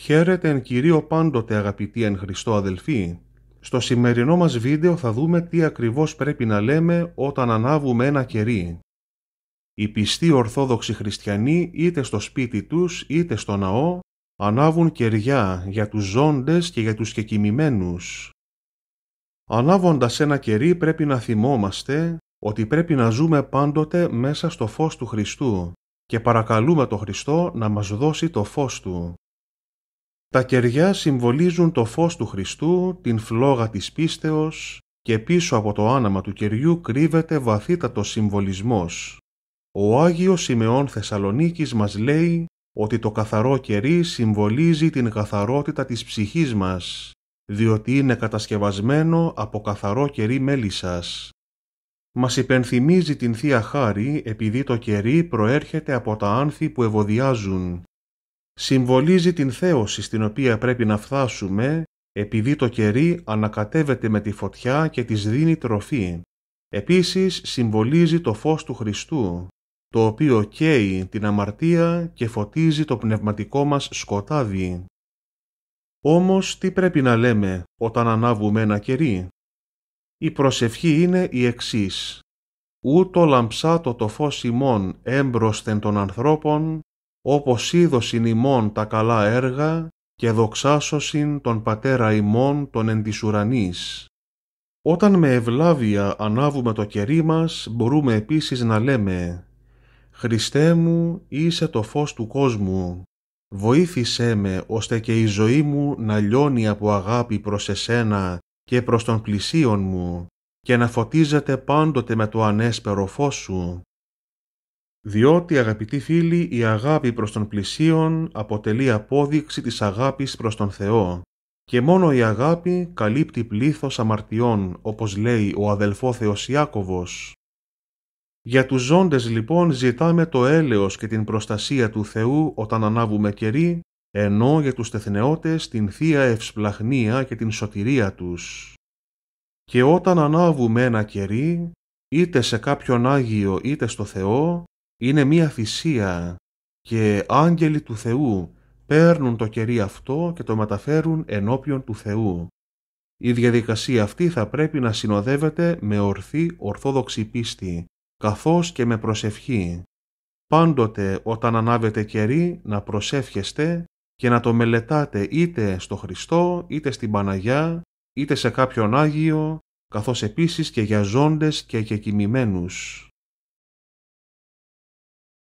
Χαίρετε εν Κυρίω πάντοτε αγαπητοί εν Χριστώ αδελφοί. Στο σημερινό μας βίντεο θα δούμε τι ακριβώς πρέπει να λέμε όταν ανάβουμε ένα κερί. Οι πιστοί Ορθόδοξοι Χριστιανοί είτε στο σπίτι τους είτε στο ναό ανάβουν κεριά για τους ζώντες και για τους κεκοιμημένους. Ανάβοντας ένα κερί πρέπει να θυμόμαστε ότι πρέπει να ζούμε πάντοτε μέσα στο φως του Χριστού και παρακαλούμε το Χριστό να μας δώσει το φως του. Τα κεριά συμβολίζουν το φως του Χριστού, την φλόγα της πίστεως και πίσω από το άναμα του κεριού κρύβεται βαθύτατος συμβολισμός. Ο Άγιος Σιμεών Θεσσαλονίκης μας λέει ότι το καθαρό κερί συμβολίζει την καθαρότητα της ψυχής μας, διότι είναι κατασκευασμένο από καθαρό κερί μέλισσας. Μας υπενθυμίζει την Θεία Χάρη επειδή το κερί προέρχεται από τα άνθη που ευωδιάζουν συμβολίζει την θέωση στην οποία πρέπει να φτάσουμε επειδή το κερί ανακατεύεται με τη φωτιά και της δίνει τροφή. Επίσης συμβολίζει το φως του Χριστού, το οποίο καίει την αμαρτία και φωτίζει το πνευματικό μας σκοτάδι. Όμως τι πρέπει να λέμε όταν ανάβουμε ένα κερί. Η προσευχή είναι η εξής. Ούτω λαμψάτο το φως ημών έμπροσθεν των ανθρώπων, όπως είδωσιν ημών τα καλά έργα και δοξάσωσιν τον Πατέρα ημών τον εν της ουρανής. Όταν με ευλάβεια ανάβουμε το κερί μας, μπορούμε επίσης να λέμε «Χριστέ μου, είσαι το φως του κόσμου, βοήθησέ με ώστε και η ζωή μου να λιώνει από αγάπη προς εσένα και προς τον πλησίον μου και να φωτίζεται πάντοτε με το ανέσπερο φως σου, διότι αγαπητοί φίλοι η αγάπη προς τον πλησίον αποτελεί απόδειξη της αγάπης προς τον Θεό και μόνο η αγάπη καλύπτει πλήθος αμαρτιών όπως λέει ο αδελφό Θεός Ιάκωβος. Για τους ζώντες λοιπόν ζητάμε το έλεος και την προστασία του Θεού όταν ανάβουμε κερί, ενώ για τους τεθνεώτες την θεία ευσπλαχνία και την σωτηρία τους. Και όταν ανάβουμε ένα κερί, είτε σε κάποιον Άγιο είτε στο Θεό, είναι μία θυσία και άγγελοι του Θεού παίρνουν το κερί αυτό και το μεταφέρουν ενώπιον του Θεού. Η διαδικασία αυτή θα πρέπει να συνοδεύεται με ορθή ορθόδοξη πίστη, καθώς και με προσευχή. Πάντοτε όταν ανάβετε κερί να προσεύχεστε και να το μελετάτε είτε στο Χριστό, είτε στην Παναγιά, είτε σε κάποιον Άγιο, καθώς επίσης και για ζώντες και για κοιμημένους.